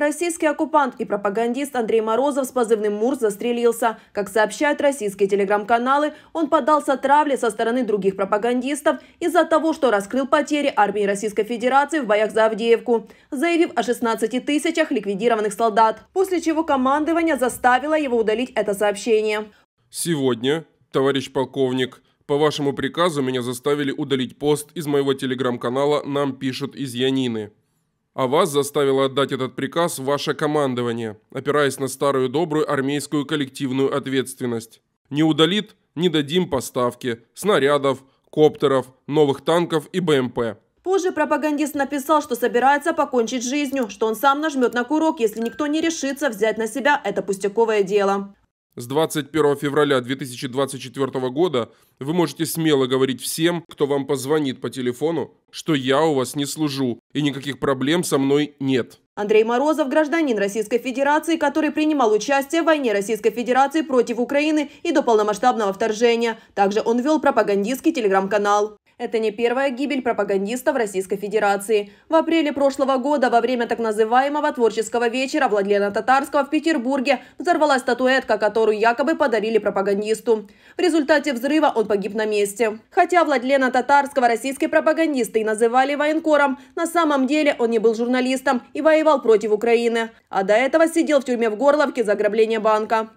Российский оккупант и пропагандист Андрей Морозов с позывным «Мур» застрелился. Как сообщают российские телеграм-каналы, он поддался травле со стороны других пропагандистов из-за того, что раскрыл потери армии Российской Федерации в боях за Авдеевку, заявив о 16 тысячах ликвидированных солдат, после чего командование заставило его удалить это сообщение. «Сегодня, товарищ полковник, по вашему приказу меня заставили удалить пост из моего телеграм-канала «Нам пишут из Янины». А вас заставило отдать этот приказ ваше командование, опираясь на старую добрую армейскую коллективную ответственность. Не удалит, не дадим поставки, снарядов, коптеров, новых танков и БМП. Позже пропагандист написал, что собирается покончить жизнью, что он сам нажмет на курок, если никто не решится взять на себя это пустяковое дело. С 21 февраля 2024 года вы можете смело говорить всем, кто вам позвонит по телефону, что я у вас не служу и никаких проблем со мной нет. Андрей Морозов – гражданин Российской Федерации, который принимал участие в войне Российской Федерации против Украины и до полномасштабного вторжения. Также он вел пропагандистский телеграм-канал. Это не первая гибель пропагандистов Российской Федерации. В апреле прошлого года во время так называемого творческого вечера Владлена Татарского в Петербурге взорвалась статуэтка, которую якобы подарили пропагандисту. В результате взрыва он погиб на месте. Хотя Владлена Татарского российские пропагандисты и называли военкором, на самом деле он не был журналистом и воевал против Украины. А до этого сидел в тюрьме в Горловке за ограбление банка.